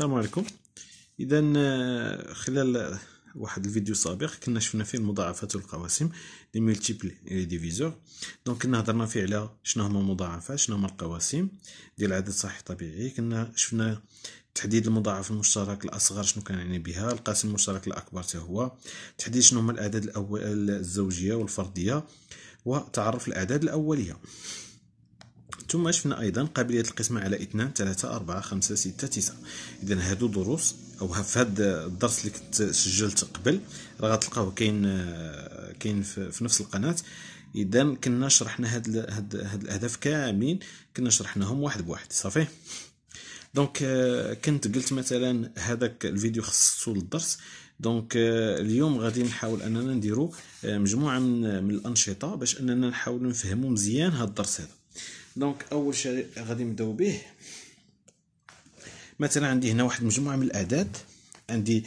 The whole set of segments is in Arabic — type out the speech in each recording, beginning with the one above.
السلام عليكم اذا آه، خلال واحد الفيديو سابق كنا شفنا فيه المضاعفات والقواسم لي ملتيبل لي ديفيزور دونك كنا هضرنا فيه على شنو هما المضاعفات شنو هما القواسم ديال عدد صحيح طبيعي كنا شفنا تحديد المضاعف المشترك الاصغر شنو كنعني بها القاسم المشترك الاكبر حتى هو تحديد شنو هما الاعداد الاول الزوجيه والفرديه وتعرف الاعداد الاوليه ثم شفنا أيضا قابلية القسمة على 2 3 4 5 6 9 إذا هادو دروس أو في هذا الدرس اللي كنت سجلت قبل راه غتلقاوه كاين كاين في نفس القناة إذا كنا شرحنا هاد هاد هاد الأهداف كاملين كنا شرحناهم واحد بواحد صافي دونك آه، كنت قلت مثلا هذاك الفيديو خصصو للدرس دونك آه، اليوم غادي نحاول اننا نديرو آه، مجموعه من الانشطه باش اننا نحاول نفهمو مزيان هاد الدرس هذا دونك اول شيء غادي نبداو به مثلا عندي هنا واحد مجموعه من الاعداد عندي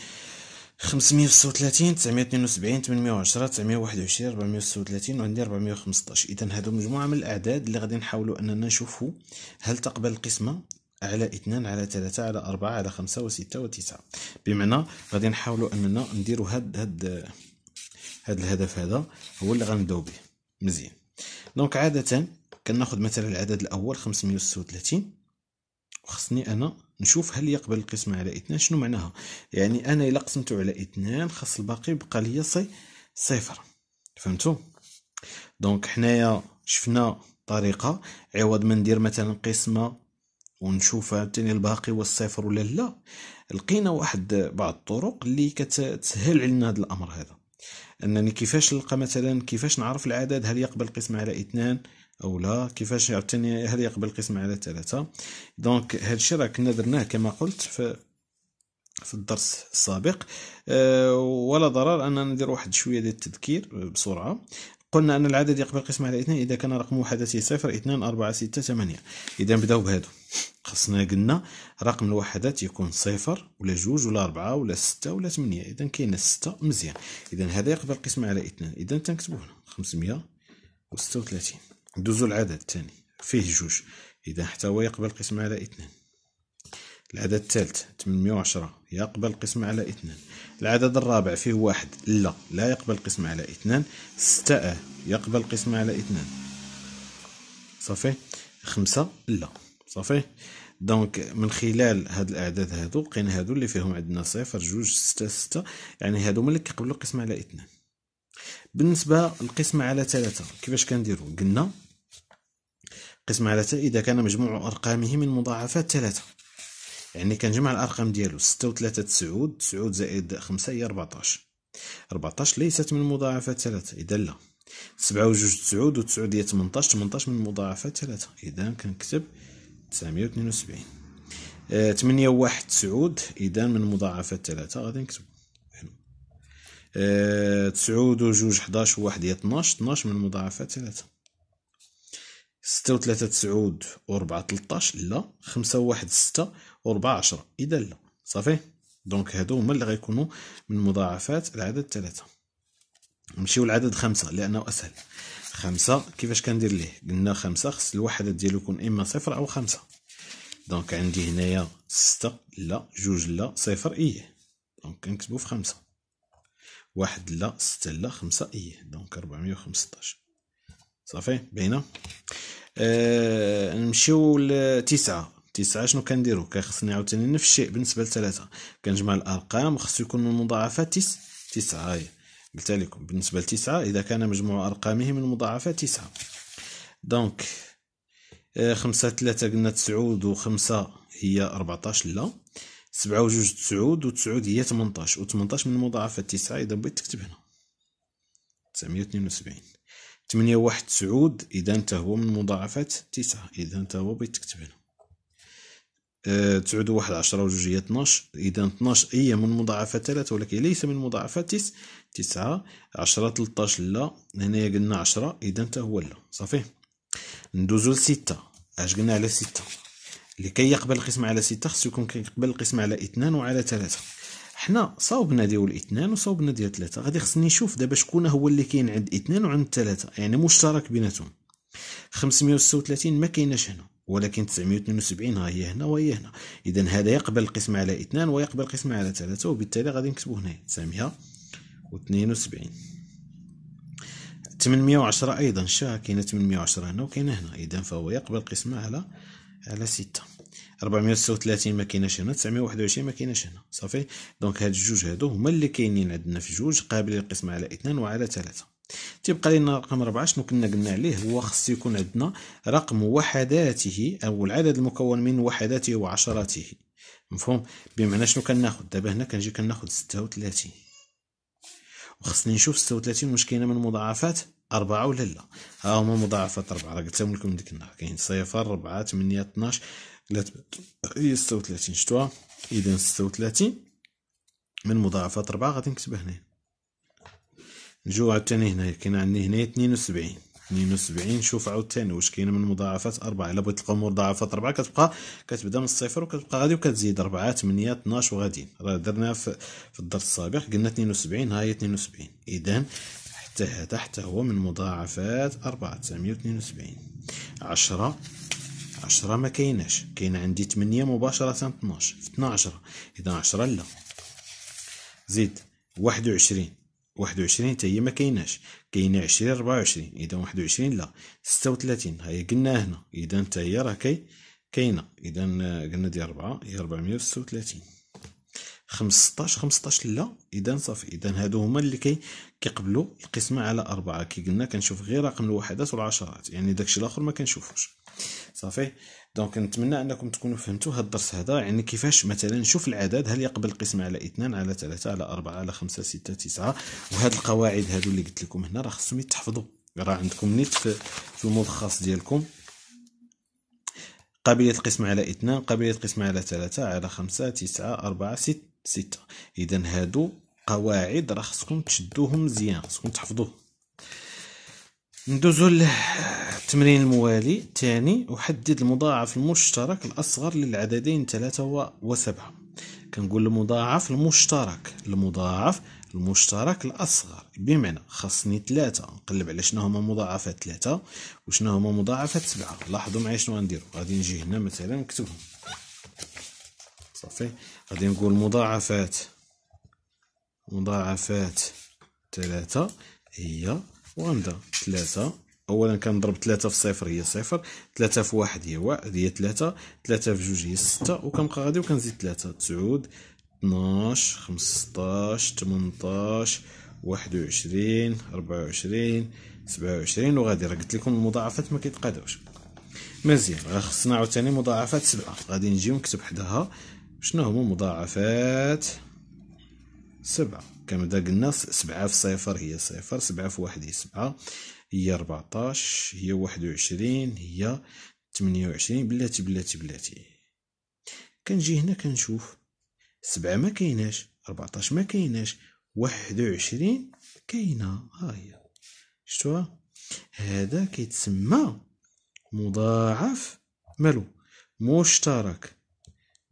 536 972 810 921 436 وعندي 415 اذا هادو مجموعه من الاعداد اللي غادي نحاولوا اننا نشوفوا هل تقبل القسمه على 2 على 3 على 4 على 5 و6 و9 بمعنى غادي نحاولوا أننا نديروا هاد هاد هاد الهدف هذا هو اللي غنبداو به مزيان دونك عادة كناخذ مثلا العدد الاول 536 وخصني انا نشوف هل يقبل القسمة على 2 شنو معناها يعني انا الا قسمته على 2 خاص الباقي يبقى ليا صي صفر فهمتوا دونك حنايا شفنا طريقه عوض ما ندير مثلا قسمه ونشوف عاوتاني الباقي هو ولا لا لقينا واحد بعض الطرق اللي كتسهل علينا هذا الامر هذا انني كيفاش نلقى مثلا كيفاش نعرف العدد هل يقبل القسمه على اثنان او لا كيفاش عاوتاني هل يقبل قسم على ثلاثة دونك هادشي راه كنا درناه كما قلت في في الدرس السابق آه، ولا ضرر اننا ندير واحد شويه ديال التذكير بسرعه قلنا ان العدد يقبل قسم على اثنين اذا كان رقم وحداته صفر اثنان اربعة ستة ثمانية اذا نبداو بهادو خصنا قلنا رقم الوحدات يكون صفر ولا جوج ولا اربعة ولا ستة ولا ثمانية اذا كاين ستة مزيان اذا هذا يقبل قسم على اثنان اذا تنكتبو هنا خمسمية وستة وثلاثين ندوزو العدد الثاني فيه جوج إذا حتى هو يقبل قسم على اثنان العدد الثالث 810 يقبل قسم على اثنان العدد الرابع فيه واحد لا لا يقبل قسم على اثنان ستة يقبل قسم على اثنان صافي خمسة لا صافي دونك من خلال هاد الاعداد هادو لقينا هادو اللي فيهم عندنا صفر جوج ستة ستة يعني هادو هما اللي كيقبلوا القسم على اثنان بالنسبه للقسمه على ثلاثة كيفاش كنديروا قلنا قسمة على ثلاثة اذا كان مجموع ارقامه من مضاعفات ثلاثة يعني كنجمع الارقام ديالو 6 و 3 9 9 زائد 5 هي 14 14 ليست من مضاعفات ثلاثة اذا لا 7 و 2 9 و 9 هي 18 18 من مضاعفات ثلاثة اذا كنكتب 972 8 و 1 9 اذا من مضاعفات ثلاثة غادي نكتب تسعود وجوج حداش وواحد هي طناش طناش من مضاعفة ثلاثة ستة وثلاثة تسعود وربعة تلتاش لا خمسة وواحد ستة وربعة عشرة إذا لا صافي دونك هادو هما اللي غيكونوا من مضاعفات العدد ثلاثة نمشيو لعدد خمسة لأنه أسهل خمسة كيفاش كندير ليه قلنا خمسة خص الوحدات ديالو يكون إما صفر أو خمسة دونك عندي هنايا ستة لا جوج لا صفر إيه دونك كنكتبو في خمسة واحد لا ستة لا خمسة إيه دونك ربعمية وخمسطاش صافي باينة آه نمشيو لتسعة تسعة شنو كنديرو كيخصني عاوتاني نفس الشيء بالنسبة لثلاثة كنجمع الأرقام خصو يكون من مضاعفات تس تسعة هاي قلت لكم بالنسبة لتسعة إذا كان مجموع أرقامه من مضاعفات تسعة دونك آه خمسة ثلاثة قلنا تسعود وخمسة هي أربعطاش لا سبعة وجوج تسعود وتسعود هي تمنطاش وتمنطاش من مضاعفة تسعة إذا بغيت تكتب هنا تسعمية و وسبعين تمنية واحد تسعود إذا نتا هو من مضاعفة تسعة إذا نتا هو بغيت تكتب هنا أه تسعود واحد عشرة وجوج هي تناش إذا تناش هي من مضاعفة و ولكن ليس من مضاعفة تس تسعة عشرة تلطاش لا هنايا قلنا عشرة إذا نتا هو لا صافي ندوزو لستة اش قلنا على ستة لكي يقبل القسمة على ستة خصو يكون كيقبل القسمة على اثنان وعلى ثلاثة حنا صاوبنا ديال الاثنان وصوبنا ديال ثلاثة غادي خصني نشوف دابا شكون هو اللي كاين عند اثنان وعند ثلاثة يعني مشترك بيناتهم 536 ما كايناش هنا ولكن 972 ها هي هنا وهي هنا اذا هذا يقبل القسمة على اثنان ويقبل القسمة على ثلاثة وبالتالي غادي نكتبو هنا 972 810 ايضا شاه كاينه 810 هنا وكاينه هنا اذا فهو يقبل القسمة على على ستة ربعمية وستة وثلاثين ما كايناش هنا تسعمية وواحد وعشرين ما كايناش هنا صافي دونك هاد الجوج هادو هما اللي كاينين عندنا في جوج قابلين للقسم على اثنان وعلى ثلاثة تيبقى لنا رقم ربعة شنو كنا قلنا عليه هو خص يكون عندنا رقم وحداته او العدد المكون من وحداته وعشراته مفهوم بمعنى شنو كناخد دابا هنا كنجي كناخد ستة وثلاثين وخصني نشوف ستة وثلاثين واش كاينه من مضاعفات أربعة ولا لا ها هما مضاعفات أربعة راه قلتهم لكم ديك النهار كاين صفر ربعة ثمانية اثناش ثلاثة هي ستة وثلاثين شتوها إذا ستة وثلاثين من مضاعفات أربعة غادي نكتبها هنا نجو عاوتاني هنايا كاين عندي هنايا اثنين وسبعين اثنين وسبعين شوف عاوتاني واش كاين من مضاعفات أربعة إلا بغيت تلقاو مضاعفات أربعة كتبقى كتبدا من الصفر وكتبقى غادي وكتزيد أربعة ثمانية اثناش وغاديين راه درناها في, في الدرس السابق قلنا اثنين وسبعين ها هي اثنين وسبعين إذا تحتها تحته من مضاعفات أربعة تسعمية واتنين وسبعين عشرة عشرة ما كايناش كاين عندي تمنية مباشرة طناش فتنا عشرة إذا عشرة لا زيد واحد وعشرين واحد وعشرين هي ما كايناش كاينة عشرين ربعة وعشرين إذا واحد وعشرين لا ستة وثلاثين هاي قلنا هنا إذا هي راه كاينة إذا قلنا دي ربعة هي ربعمية وستة وثلاثين 15 15 لا اذا صافي اذا هادو هما اللي كي كيقبلوا القسمه على أربعة كي قلنا كنشوف غير رقم الوحدات والعشرات يعني داكشي الاخر ما كنشوفوش صافي دونك نتمنى انكم تكونوا فهمتوا هاد الدرس هذا يعني كيفاش مثلا نشوف العدد هل يقبل القسمه على 2 على 3 على 4 على 5 6 9 وهاد القواعد هادو اللي قلت لكم هنا راه خصهم يتحفظوا راه عندكم نيت في الملخص ديالكم قابلية القسمة على اثنان قابلية القسمة على ثلاثة على خمسة تسعة أربعة ستة ستة إذا هادو قواعد راه خصكم تشدوهم مزيان خصكم تحفظوه ندوزو للتمرين الموالي الثاني أحدد المضاعف المشترك الأصغر للعددين ثلاثة وسبعة كنقول المضاعف المشترك المضاعف المشترك الأصغر بمعنى خاصني ثلاثة نقلب على شنو هما مضاعفات ثلاثة وشنو هما مضاعفات سبعة لاحظوا معايا شنو غنديرو غادي نجي هنا مثلا نكتبهم صافي غادي نقول مضاعفات مضاعفات ثلاثة هي وغنبدا ثلاثة أولا كنضرب ثلاثة في صفر هي صفر ثلاثة في واحد هي واحد هي ثلاثة ثلاثة في جوج هي ستة وكنبقى غادي وكنزيد ثلاثة تسعود اثناش خمسطاش تمنطاش واحد وعشرين ربعة وعشرين سبعة وعشرين وغادي راه قلت لكم المضاعفات ما كيتقادوش مزيان غا خصنا عاوتاني مضاعفات سبعة غادي نجي ونكتب حداها شنو هما مضاعفات سبعة كما دا قلنا سبعة في صفر هي صفر سبعة في واحد هي سبعة هي ربعطاش هي واحد وعشرين هي تمنية وعشرين بلاتي بلاتي بلاتي كنجي هنا كنشوف سبعة ما كيناش ربعطاش ما كيناش واحد وعشرين كاينة ها هي شتوها هذا كيتسمى مضاعف مالو مشترك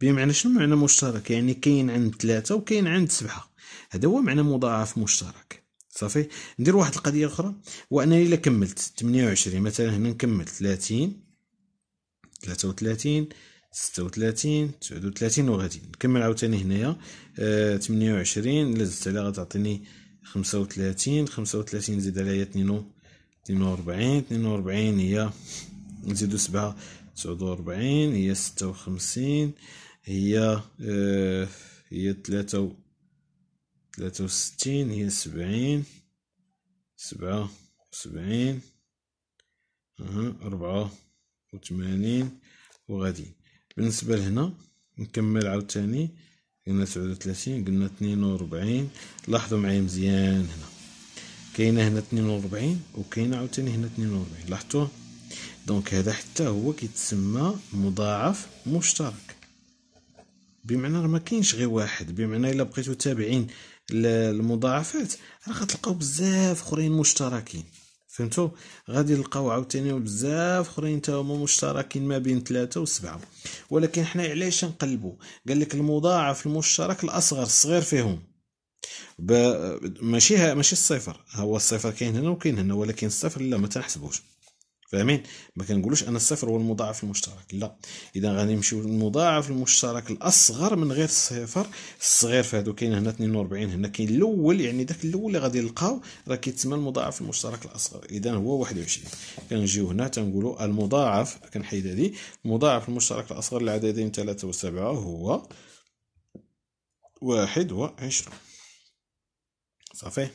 بمعنى شنو معنى مشترك يعني كاين عند ثلاثة وكاين عند سبعة هذا هو معنى مضاعف مشترك صافي ندير واحد القضية أخرى وأنني إلا كملت تمنية وعشرين مثلا هنا نكمل ثلاثين ثلاثة وثلاثين ستة وثلاثين تسعود وثلاثين وغادي نكمل عاوتاني هنايا آه، ثمانية أه وعشرين إلا زدت عليها غتعطيني خمسة وثلاثين خمسة وثلاثين نزيد عليها اثنين اثنين وربعين اثنين وربعين هي نزيدو سبعة تسعود وربعين هي ستة وخمسين هي آه، هي ثلاثة ثلاثة وستين هي سبعين سبعة وسبعين أها أربعة وثمانين وغادي بالنسبة لهنا نكمل عاوتاني قلنا سبعة وثلاثين قلنا اثنين وربعين لاحظوا معايا مزيان هنا كاينه هنا اثنين وربعين وكاينه عاوتاني هنا اثنين وربعين لاحظتوه دونك هذا حتى هو كيتسمى مضاعف مشترك بمعنى راه ما كاينش غير واحد بمعنى الا بقيتو تابعين للمضاعفات راه غتلقاو بزاف اخرين مشتركين فهمتوا غادي نلقاو عاوتاني بزاف اخرين تا مشتركين ما بين ثلاثة وسبعة ولكن حنا علاش نقلبوا قال لك المضاعف المشترك الاصغر الصغير فيهم ماشي ماشي الصفر هو الصفر كاين هنا وكاين هنا ولكن الصفر لا ما تنحسبوش فاهمين ما كنقولوش ان الصفر هو المضاعف المشترك لا اذا غنمشيو للمضاعف المشترك الاصغر من غير الصفر الصغير فهادو كاين هنا 42 هنا كاين الاول يعني داك الاول اللي غادي نلقاو راه كيتسمى المضاعف المشترك الاصغر اذا هو 21 كنجيو هنا تنقولوا المضاعف كنحيد هذه المضاعف المشترك الاصغر للعددين 3 و 7 هو 21 صافي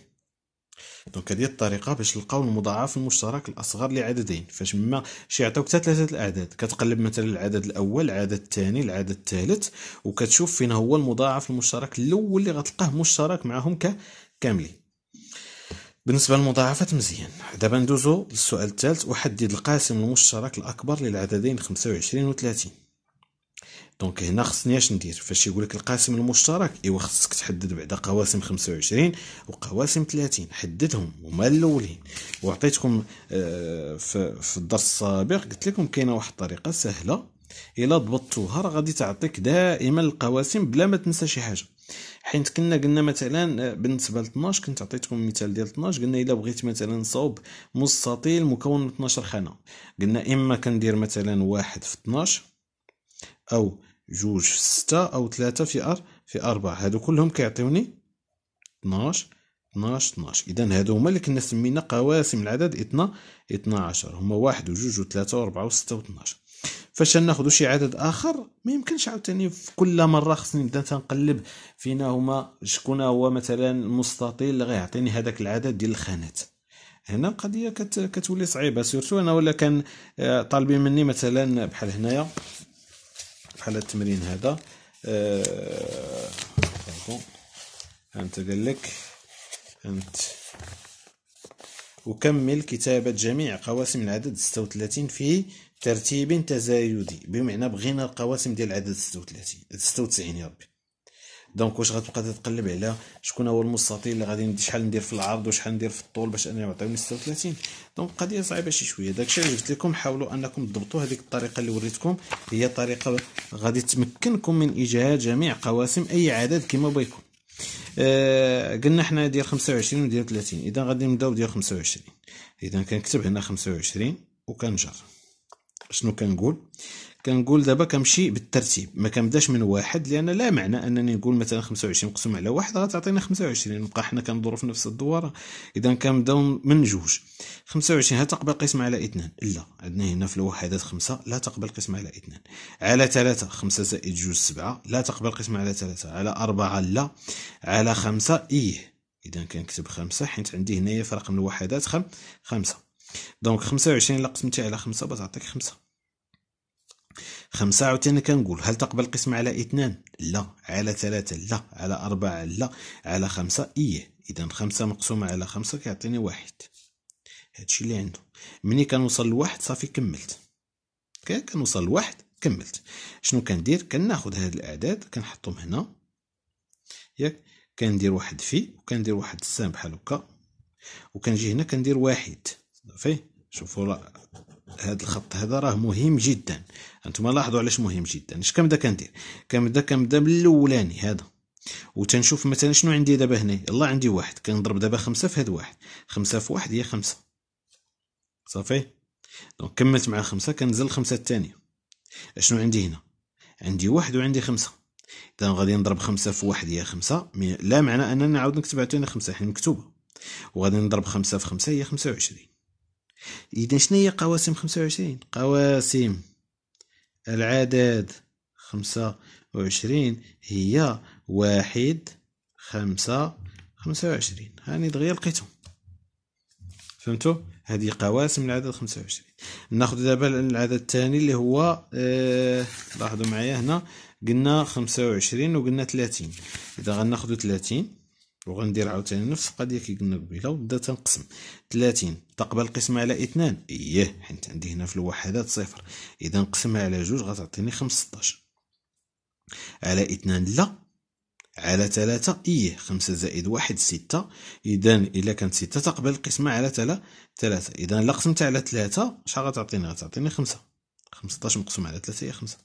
دونك هذه الطريقه باش نلقاو المضاعف المشترك الاصغر لعددين فاش ما شي يعطيوك حتى ثلاثه الاعداد كتقلب مثلا العدد الاول العدد الثاني العدد الثالث وكتشوف فين هو المضاعف المشترك الاول اللي غتلقاه مشترك معاهم كاملين بالنسبة للمضاعفات مزيان دابا ندوزو للسؤال الثالث أحدد القاسم المشترك الأكبر للعددين 25 و 30 دونك هنا خصني اش ندير فاش يقول لك القاسم المشترك ايوا خصك تحدد بعدا قواسم 25 وقواسم 30 حددهم هما الاولين وعطيتكم آه في الدرس السابق قلت لكم كاينه واحد الطريقه سهله الا ضبطتوها راه غادي تعطيك دائما القواسم بلا ما تنسى شي حاجه حيت كنا قلنا مثلا آه، بالنسبه ل 12 كنت عطيتكم مثال ديال 12 قلنا الا بغيت مثلا نصاوب مستطيل مكون من 12 خانه قلنا اما كندير مثلا واحد في 12 او جوج في ستة أو ثلاثة في أر في أربعة هادو كلهم كيعطيوني اثناش اثناش اثناش إذا هادو هما اللي كنا سمينا قواسم العدد اثنا اثنا عشر هما واحد وجوج وثلاثة وأربعة وستة واثناش فاش ناخدو شي عدد آخر ما يمكنش عاوتاني في كل مرة خصني نبدا تنقلب فينا هما شكون هو مثلا المستطيل اللي غيعطيني هذاك العدد ديال الخانات هنا القضيه كت... كتولي صعيبه سورتو انا ولا كان آه، طالبين مني مثلا بحال هنايا بحال التمرين هذا آه، انت قال لك انت أكمل كتابة جميع قواسم العدد 36 في ترتيب تزايدي بمعنى بغينا القواسم ديال العدد 36 96 يا ربي دونك واش غتبقى تتقلب على شكون هو المستطيل اللي غادي ندير شحال ندير في العرض وشحال ندير في الطول باش انا يعطيوني 36 دونك قضيه صعيبه شي شويه داكشي اللي قلت لكم حاولوا انكم تضبطوا هذيك الطريقه اللي وريتكم هي طريقه غادي تمكنكم من ايجاد جميع قواسم اي عدد كما بغيكم آه قلنا حنا ديال 25 وديال 30 اذا غادي نبداو ديال 25 اذا كنكتب هنا 25 وكنجر شنو كنقول كنقول دابا كنمشي بالترتيب ما كنبداش من واحد لان لا معنى انني نقول مثلا 25 مقسوم على واحد غتعطينا 25 نبقى حنا كندورو في نفس الدواره اذا كنبداو من جوج 25 هل تقبل قسم على اثنان لا عندنا هنا في الوحدات خمسة لا تقبل قسم على اثنان على ثلاثة خمسة زائد جوج سبعة لا تقبل قسم على ثلاثة على أربعة لا على خمسة إيه إذا كنكتب خمسة حيت عندي هنايا في رقم الوحدات خم خمسة دونك خمسة وعشرين إلا قسمتي على خمسة بتعطيك خمسة خمسة عاوتاني كنقول هل تقبل القسم على اثنان لا على ثلاثة لا على أربعة لا على خمسة إيه إذا خمسة مقسومة على خمسة كيعطيني واحد هادشي اللي عنده مني كنوصل لواحد صافي كملت كنوصل لواحد كملت شنو كندير كناخد هاد الأعداد كنحطهم هنا ياك كندير واحد في وكندير واحد السهم بحال هكا وكنجي هنا كندير واحد صافي شوفوا راه هذا الخط هذا راه مهم جدا انتم لاحظوا علاش مهم جدا اش كنبدا كندير كنبدا كنبدا بالاولاني هذا وتنشوف مثلا شنو عندي دابا هنا الله عندي واحد كنضرب دابا خمسة في هاد واحد خمسة في واحد هي خمسة صافي دونك كملت مع خمسة كنزل خمسة الثانية اشنو عندي هنا عندي واحد وعندي خمسة اذا غادي نضرب خمسة في واحد هي خمسة لا معنى اننا نعاود نكتب عاوتاني خمسة حين مكتوبة وغادي نضرب خمسة في خمسة هي خمسة وعشرين اذا شنو هي قواسم 25 قواسم العدد 25 هي واحد خمسة خمسة وعشرين هاني دغيا لقيتهم فهمتوا هذه قواسم العدد خمسة وعشرين ناخذ دابا العدد الثاني اللي هو آه لاحظوا معايا هنا قلنا خمسة وعشرين وقلنا ثلاثين اذا غناخدو ثلاثين وغندير عاوتاني نفس القضيه كي قلنا قبيله وبدا تنقسم 30 تقبل القسمه على اثنان اييه حيت عندي هنا في الوحدات صفر اذا نقسمها على جوج غتعطيني 15 على اثنان لا على ثلاثة إيه خمسة زائد واحد ستة إذا إلا كانت ستة تقبل القسمة على تلا ثلاثة إذا الا قسمتها على ثلاثة شحال غتعطيني غتعطيني خمسة خمسطاش مقسوم على ثلاثة هي خمسة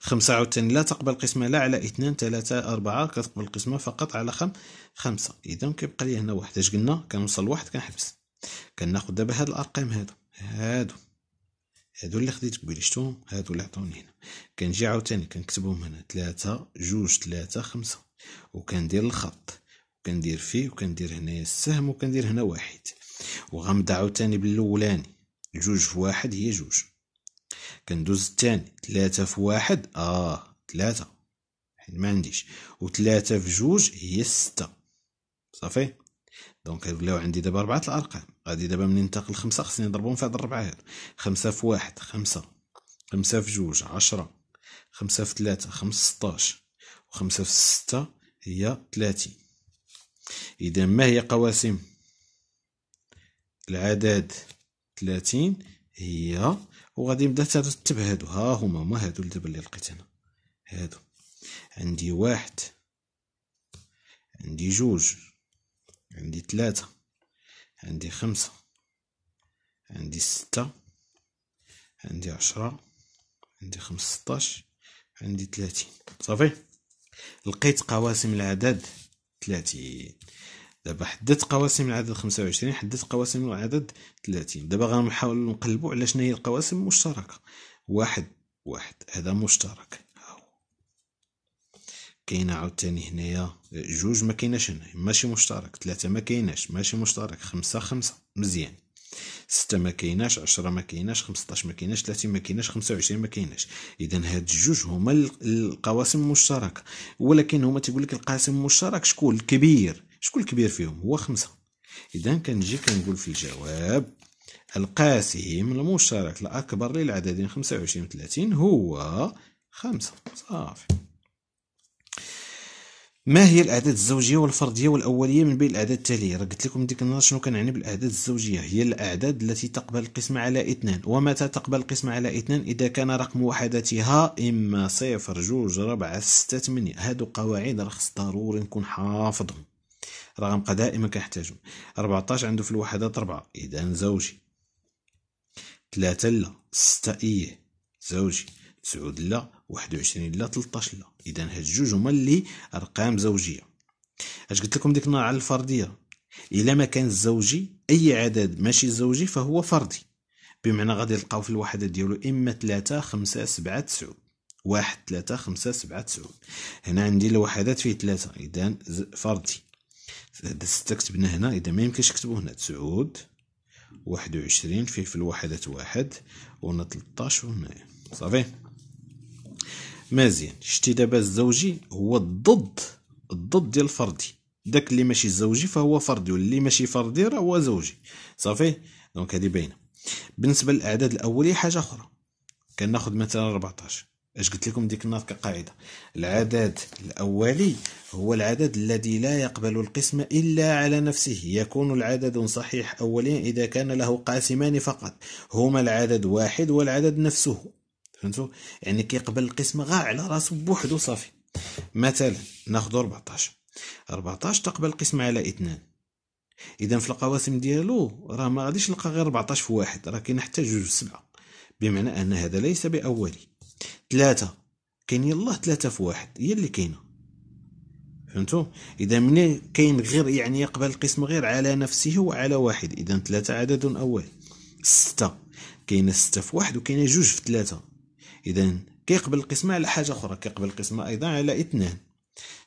خمسة عاوتاني لا تقبل قسمة لا على اثنان ثلاثة أربعة كتقبل قسمة فقط على خم خمسة إذا كيبقى لي هنا واحد اش قلنا كنوصل لواحد كنحبس كناخد دابا هاد الأرقام هادو هادو هادو اللي خديت قبيل شتوهم هادو اللي عطوني هنا كنجي عاوتاني كنكتبهم هنا ثلاثة جوج ثلاثة خمسة وكندير الخط وكندير فيه وكندير هنايا السهم وكندير هنا واحد وغنبدا عاوتاني باللولاني جوج في واحد هي جوج كندوز الثاني ثلاثة في واحد اه ثلاثة حيت ما عنديش وثلاثة في جوج هي ستة صافي دونك ولاو عندي دابا أربعة الأرقام غادي دابا منين ننتقل لخمسة خصني نضربهم في هاد الربعة هادو خمسة في واحد خمسة خمسة في جوج عشرة خمسة في ثلاثة خمسطاش وخمسة في ستة هي ثلاثين إذا ما هي قواسم العدد ثلاثين هي وغادي يبدا ترتب هادو ها هما هما هادو دابا اللي لقيت انا هادو عندي واحد عندي جوج عندي ثلاثة عندي خمسة عندي ستة عندي عشرة عندي خمسطاش عندي ثلاثين صافي لقيت قواسم العدد ثلاثين دابا حددت قواسم العدد 25 حددت قواسم العدد 30 دابا غنحاولوا نقلبوا على شنو هي القواسم المشتركه واحد واحد هذا مشترك كاينه عاوتاني هنايا جوج ما كايناش هنا ماشي مشترك ثلاثه ما كايناش ماشي مشترك خمسة خمسة مزيان ستة ما كايناش عشرة ما كايناش 15 ما كايناش 30 ما كايناش 25 ما كايناش اذا هاد الجوج هما القواسم المشتركه ولكن هما تيقول لك القاسم المشترك شكون الكبير شكون الكبير فيهم هو خمسة إذا كنجي كنقول في الجواب القاسم المشترك الأكبر للعددين خمسة و 30 هو خمسة صافي ما هي الاعداد الزوجيه والفرديه والاوليه من بين الاعداد التاليه راه قلت لكم ديك النهار شنو كنعني بالاعداد الزوجيه هي الاعداد التي تقبل القسمه على اثنان ومتى تقبل القسمه على اثنان اذا كان رقم وحدتها اما صفر جوج ربعة ستة 8 هادو قواعد راه خص ضروري نكون حافظهم راه غنبقى دائما كنحتاجهم 14 عنده في الوحدات 4 اذا زوجي 3 لا 6 ايه زوجي 9 لا 21 لا 13 لا اذا هاد جوج هما اللي ارقام زوجيه اش قلت لكم ديك النهار على الفرديه الا ما كان زوجي اي عدد ماشي زوجي فهو فردي بمعنى غادي نلقاو في الوحدات ديالو اما 3 5 7 9 واحد ثلاثة خمسة سبعة تسعود هنا عندي الوحدات فيه ثلاثة إذا فردي ستة كتبنا هنا إذا ما يمكنش نكتبو هنا تسعود واحد وعشرين فيه في الواحدة واحد وهنا تلطاش وهنايا صافي مزيان شتي دابا الزوجي هو الضد الضد ديال الفردي داك اللي ماشي زوجي فهو فردي واللي ماشي فردي راه هو زوجي صافي دونك هذه باينه بالنسبه للاعداد الاوليه حاجه اخرى كناخذ مثلا 14 اش قلت لكم ديك النهار كقاعده العدد الاولي هو العدد الذي لا يقبل القسم الا على نفسه يكون العدد صحيح اوليا اذا كان له قاسمان فقط هما العدد واحد والعدد نفسه فهمتوا يعني كيقبل القسم غا على راسه بوحدو صافي مثلا ناخذ 14 14 تقبل القسمة على اثنان اذا في القواسم ديالو راه ما غاديش نلقى غير 14 في واحد راه كاين حتى جوج سبعه بمعنى ان هذا ليس باولي ثلاثة كاين يلاه ثلاثة في واحد هي اللي كاينة فهمتو إذا من كاين غير يعني يقبل القسم غير على نفسه وعلى واحد إذا ثلاثة عدد أول ستة كاينة ستة في واحد وكاين جوج في ثلاثة إذا كيقبل القسمة على حاجة أخرى كيقبل القسمة أيضا على اثنان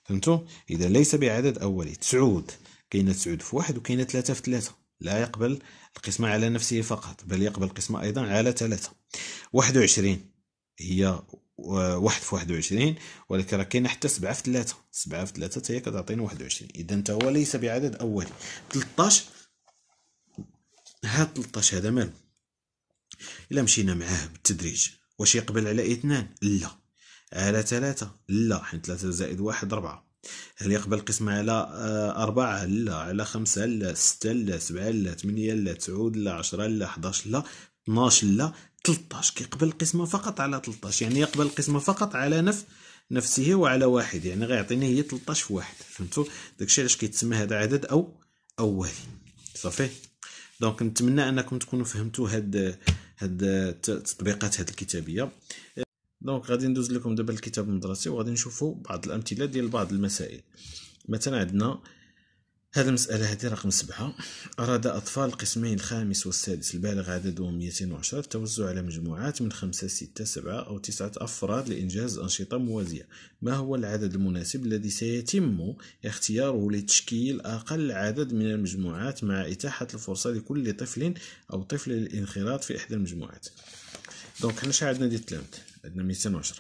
فهمتو إذا ليس بعدد أولي تسعود كاينة تسعود في واحد وكاين ثلاثة في ثلاثة لا يقبل القسمة على نفسه فقط بل يقبل القسمة أيضا على ثلاثة واحد وعشرين هي واحد في واحد وعشرين ولكن راه كاينه حتى سبعة في ثلاثة سبعة في ثلاثة هي كتعطينا واحد وعشرين إذا حتى هو ليس بعدد أولي تلطاش هاد تلطاش هذا مالو إلا مشينا معاه بالتدريج واش يقبل على اثنان لا على ثلاثة لا حيت ثلاثة زائد واحد ربعة هل يقبل قسمة على آه، أربعة لا على خمسة لا ستة لا سبعة لا ثمانية لا تسعود لا عشرة لا حداش لا 12 لا 13 كيقبل القسمة فقط على 13 يعني يقبل القسمة فقط على نف نفسه وعلى واحد يعني غيعطيني هي 13 في واحد فهمتوا داكشي علاش كيتسمى هذا عدد او اولي صافي دونك نتمنى انكم تكونوا فهمتوا هاد هاد التطبيقات هاد الكتابيه دونك غادي ندوز لكم دابا الكتاب المدرسي وغادي نشوفوا بعض الامثله ديال بعض المسائل مثلا عندنا هذه المسألة هذه رقم سبعة أراد أطفال القسمين الخامس والسادس البالغ عددهم 210 التوزع على مجموعات من خمسة ستة سبعة أو تسعة أفراد لإنجاز أنشطة موازية ما هو العدد المناسب الذي سيتم اختياره لتشكيل أقل عدد من المجموعات مع إتاحة الفرصة لكل طفل أو طفل للانخراط في إحدى المجموعات دونك حنا شحال عندنا ديال التلامذة عندنا 210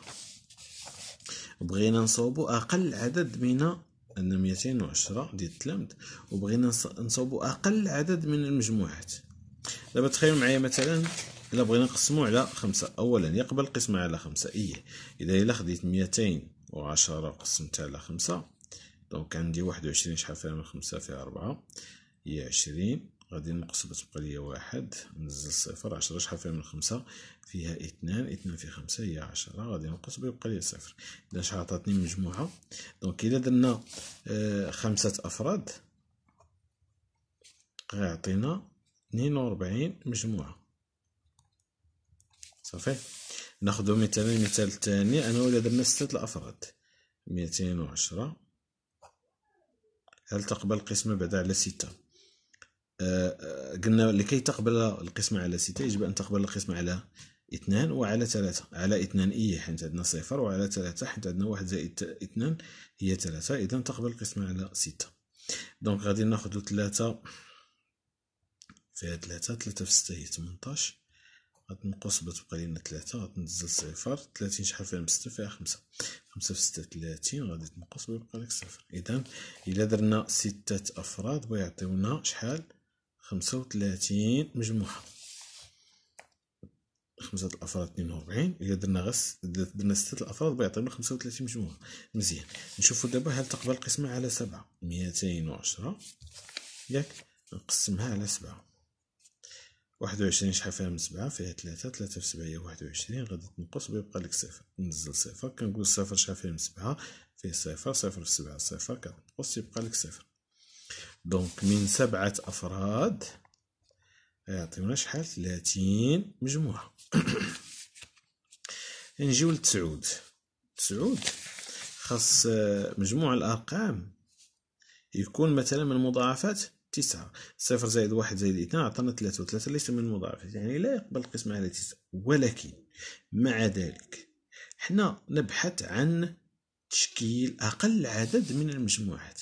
بغينا نصوبوا أقل عدد من ان 210 ديال التلامذ وبغينا نصوبو اقل عدد من المجموعات دابا تخيلوا معايا مثلا الا بغينا نقسمو على خمسة اولا يقبل القسمة على خمسة ايه اذا الا خديت 210 وقسمتها على خمسة دونك عندي واحد وعشرين شحال فيها من خمسة فيها ربعة هي عشرين غادي نقص تبقى ليا واحد نزل صفر عشرة شحال فيها من خمسة فيها اثنان اثنان في خمسة هي عشرة غادي نقص بيبقى ليا صفر إذا شحال عطاتني مجموعة دونك إلا درنا آه خمسة أفراد غيعطينا اثنين وربعين مجموعة صافي ناخدو مثلا المثال الثاني أنا ولا درنا ستة الأفراد ميتين وعشرة هل تقبل القسمة بعدا على ستة آه، آه، قلنا لكي تقبل القسمة على ستة يجب أن تقبل القسمة على اثنان وعلى ثلاثة على اثنان إيه حيث عندنا صفر وعلى ثلاثة حيث عندنا واحد زائد اثنان هي ثلاثة إذا تقبل القسمة على ستة دونك غادي ناخدو ثلاثة فيها ثلاثة ثلاثة في ستة هي تمنطاش غتنقص بتبقى لينا ثلاثة غتنزل صفر ثلاثين شحال فيها من ستة فيها خمسة خمسة في ستة ثلاثين غادي تنقص ويبقى لك صفر إذا إلا درنا ستة أفراد بيعطيونا شحال خمسة وثلاثين مجموعة خمسة الأفراد اثنين وربعين إلا درنا غس درنا ستة الأفراد بيعطيونا خمسة وثلاثين مجموعة مزيان نشوفو دابا هل تقبل القسمة على سبعة ميتين وعشرة ياك نقسمها على سبعة واحد وعشرين شحال فيها من سبعة فيها تلاتة تلاتة في سبعة هي واحد وعشرين غادي تنقص ويبقى لك صفر نزل صفر كنقول صفر شحال فيها من سبعة فيه صفر صفر في سبعة صفر كتنقص يبقى لك صفر دونك من سبعة أفراد يعطيونا شحال ثلاثين مجموعة يعني نجيو لتسعود تسعود خاص آه، مجموع الأرقام يكون مثلا من مضاعفات تسعة صفر زائد واحد زائد اثنان عطانا ثلاثة وثلاثة ليس من مضاعفات يعني لا يقبل القسم على تسعة ولكن مع ذلك حنا نبحث عن تشكيل أقل عدد من المجموعات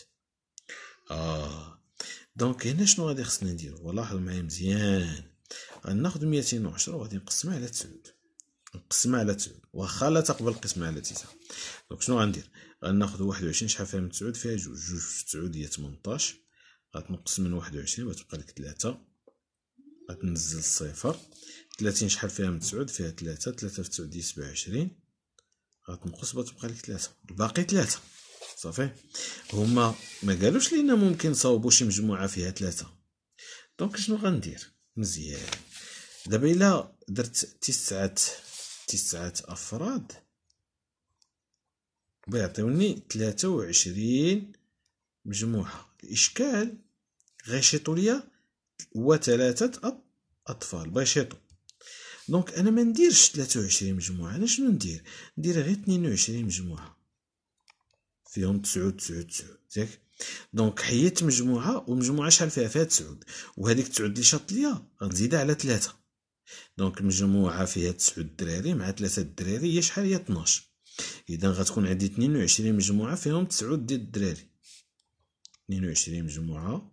آه. دونك هنا شنو غادي خصنا نديرو ولاحظ معايا مزيان غناخدو ميتين وعشرة وغادي نقسمها على تسعود نقسمها على تسعود واخا لا تقبل القسمة على تسعة دونك شنو غندير غناخدو واحد وعشرين شحال فيها من تسعود فيها جوج جوج في تسعود هي تمنطاش غتنقص من واحد وعشرين غتبقى لك تلاتة غتنزل صفر تلاتين شحال فيها من تسعود فيها تلاتة تلاتة في تسعود هي سبعة وعشرين غتنقص غتبقى لك تلاتة الباقي تلاتة صافي هما ما قالوش لينا ممكن نصاوبو شي مجموعه فيها ثلاثه دونك شنو غندير مزيان دابا الا درت تسعه تسعه افراد بيعطيوني 23 مجموعه الاشكال غيشيطوا ليا وثلاثه اطفال بغيشيطوا دونك انا ما نديرش 23 مجموعه انا شنو ندير ندير غير 22 مجموعه فيهم تسعود تسعود تسعود ياك دونك حيدت مجموعه ومجموعه شحال فيها فيها تسعود وهذيك تسعود اللي شاط ليا غنزيدها على ثلاثه دونك مجموعه فيها تسعود دراري مع ثلاثه الدراري هي شحال هي 12 اذا غتكون عندي 22 مجموعه فيهم تسعود ديال الدراري 22 مجموعه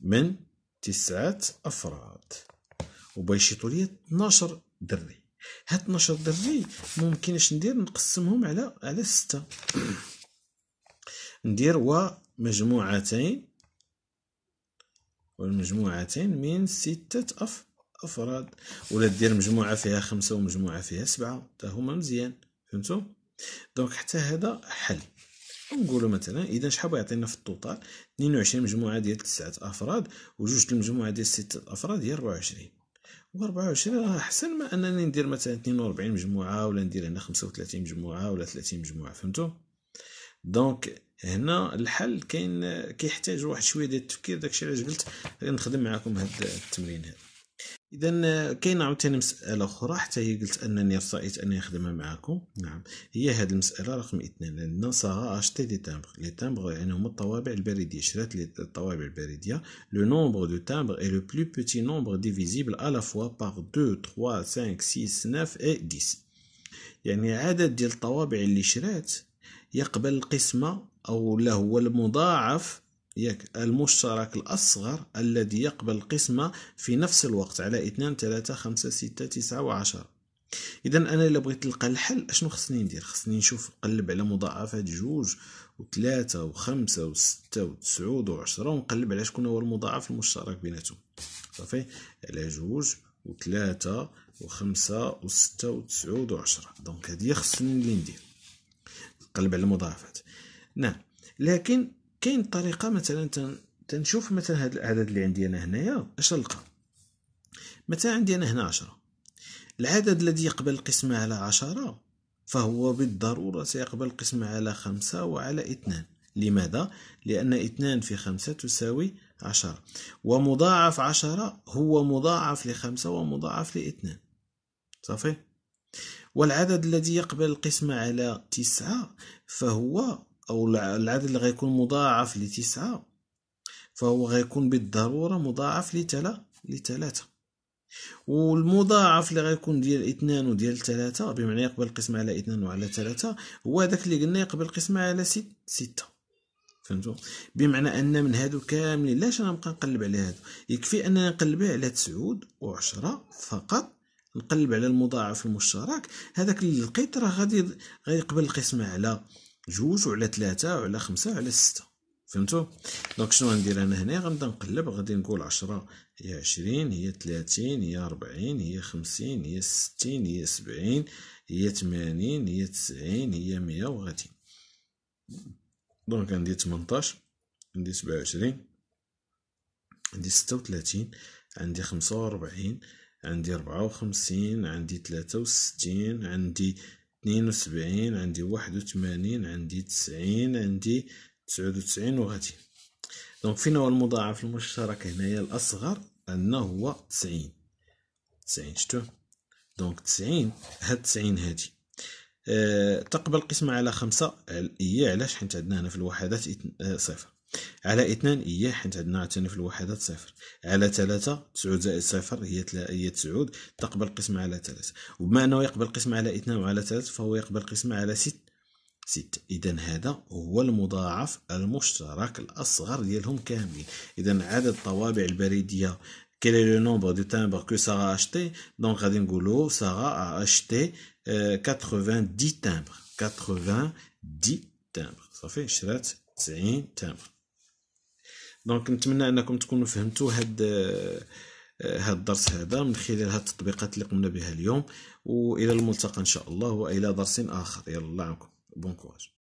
من تسعه افراد وبغا يشيطوا ليا 12 دري هاد 12 ممكن ممكنش ندير نقسمهم على على 6 ندير مجموعتين والمجموعتين من ستة أف أفراد ولا دير مجموعة فيها خمسة ومجموعة فيها سبعة تا هما مزيان فهمتو دونك حتى هذا حل نقولوا مثلا اذا شحال يعطينا في التوتال 22 مجموعه ديال تسعة افراد وجوج المجموعه ديال ستة افراد هي 24 و24 راه احسن ما انني ندير مثلا 42 مجموعه ولا ندير هنا 35 مجموعه ولا 30 مجموعه فهمتوا دونك هنا الحل كاين كيحتاج واحد شويه ديال التفكير داكشي علاش قلت نخدم معكم هاد التمرين هذا اذا كاين عاوتاني مساله اخرى حتى هي قلت انني رصيت اني نخدمها معكم نعم هي هذه المساله رقم اثنين لان صاغا اشتي دي تامبر لي تامبر يعني هما الطوابع البريديه شرات لي الطوابع البريديه لو نومبر دو تامبر اي لو بلو بوتي نومبر ديفيزيبل ا لا فوا بار 2 3 5 6 9 اي 10 يعني عدد ديال الطوابع اللي شرات يقبل القسمه او لا هو المضاعف ياك المشترك الأصغر الذي يقبل القسمة في نفس الوقت على اثنان ثلاثة خمسة ستة تسعة وعشرة إذا أنا إلا بغيت نلقى الحل أشنو خصني ندير خصني نشوف نقلب على مضاعفات جوج وثلاثة وخمسة وستة وتسعود وعشرة ونقلب على شكون هو المضاعف المشترك بيناتهم صافي على جوج وثلاثة وخمسة وستة وتسعود وعشرة دونك هادي خصني اللي ندير نقلب على المضاعفات نعم لكن كاين طريقه مثلا تن... تنشوف مثلا هذا العدد اللي عندي انا هنايا اش نلقى مثلا عندي انا هنا عشرة العدد الذي يقبل القسمة على عشرة فهو بالضرورة سيقبل القسمة على خمسة وعلى اثنان لماذا؟ لأن اثنان في خمسة تساوي عشرة ومضاعف عشرة هو مضاعف لخمسة ومضاعف لاثنان صافي والعدد الذي يقبل القسمة على تسعة فهو أو العدد اللي غيكون مضاعف لتسعة فهو غيكون بالضرورة مضاعف لتلا لتلاتة والمضاعف اللي غيكون ديال اثنان وديال ثلاثة بمعنى يقبل القسمة على اثنان وعلى ثلاثة هو داك اللي قلنا يقبل القسمة على ست ستة فهمتوا بمعنى ان من هادو كاملين لاش انا نبقى نقلب على هادو يكفي انني نقلب على تسعود وعشرة فقط نقلب على المضاعف المشترك هذاك اللي لقيت راه غادي غيقبل القسمة على جوج وعلى ثلاثة وعلى خمسة وعلى ستة فهمتوا دونك شنو غندير انا هنا غنبدا نقلب غادي نقول عشرة هي عشرين هي ثلاثين هي ربعين هي خمسين هي ستين هي سبعين هي ثمانين هي تسعين هي مية وغادي دونك عندي تمنطاش عندي سبعة وعشرين عندي ستة وثلاثين عندي خمسة وربعين عندي ربعة وخمسين عندي ثلاثة وستين عندي اثنين وسبعين عندي واحد وثمانين عندي تسعين عندي تسعود وتسعين وغادي دونك فين هو المضاعف المشترك هنايا الأصغر عندنا هو تسعين تسعين شتو دونك تسعين هاد تسعين هادي أه تقبل القسمة على خمسة إيه علاش حيت عندنا هنا في الوحدات آه، صفر على اثنان هي حيت عندنا عاوتاني في الوحدات صفر على ثلاثة تسعود زائد صفر هي تلا هي تسعود تقبل القسمة على ثلاثة وبما أنه يقبل القسمة على اثنان وعلى ثلاثة فهو يقبل القسمة على ست ست إذا هذا هو المضاعف المشترك الأصغر ديالهم كاملين إذا عدد الطوابع البريدية كيل لو نومبر دو تامبر كو ساغا اشتي دونك غادي نقولو ساغا اشتي كاتخوفان دي تامبر كاتخوفان دي تامبر صافي شرات تسعين 90 دونك نتمنى انكم تكونوا فهمتوا هاد آه، هاد الدرس هذا من خلال هاد التطبيقات اللي قمنا بها اليوم والى الملتقى ان شاء الله والى درس اخر يلا الله عنكم بون كوراج